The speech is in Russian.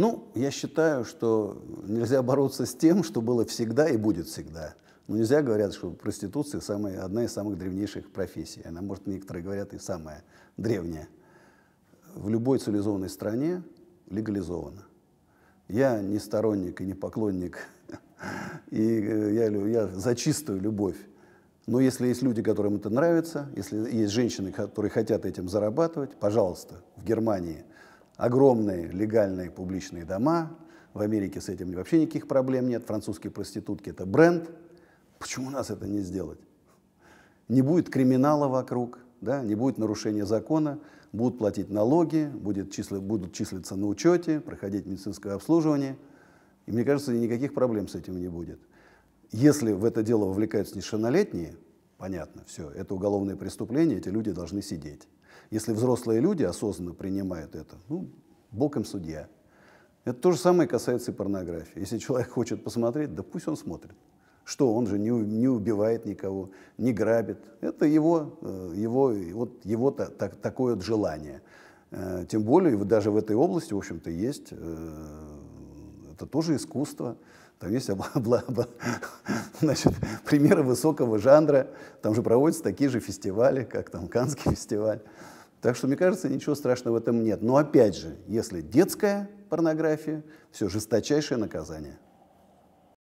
Ну, я считаю, что нельзя бороться с тем, что было всегда и будет всегда. Но нельзя говорить, что проституция самая, одна из самых древнейших профессий. Она, может, некоторые говорят, и самая древняя. В любой цивилизованной стране легализована. Я не сторонник и не поклонник, и э, я, я за чистую любовь. Но если есть люди, которым это нравится, если есть женщины, которые хотят этим зарабатывать, пожалуйста, в Германии – огромные легальные публичные дома. В Америке с этим вообще никаких проблем нет. Французские проститутки – это бренд. Почему у нас это не сделать? Не будет криминала вокруг, да? не будет нарушения закона, будут платить налоги, будет числи, будут числиться на учете, проходить медицинское обслуживание. И мне кажется, никаких проблем с этим не будет. Если в это дело вовлекаются несовершеннолетние – понятно, все, это уголовное преступление, эти люди должны сидеть. Если взрослые люди осознанно принимают это, ну, боком судья. Это то же самое касается и порнографии. Если человек хочет посмотреть, да пусть он смотрит. Что, он же не, не убивает никого, не грабит. Это его, э, его, вот его та, та, такое вот желание. Э, тем более, даже в этой области, в общем-то, есть э, это тоже искусство. Там есть значит, примеры высокого жанра. Там же проводятся такие же фестивали, как там Канский фестиваль. Так что, мне кажется, ничего страшного в этом нет. Но опять же, если детская порнография, все жесточайшее наказание.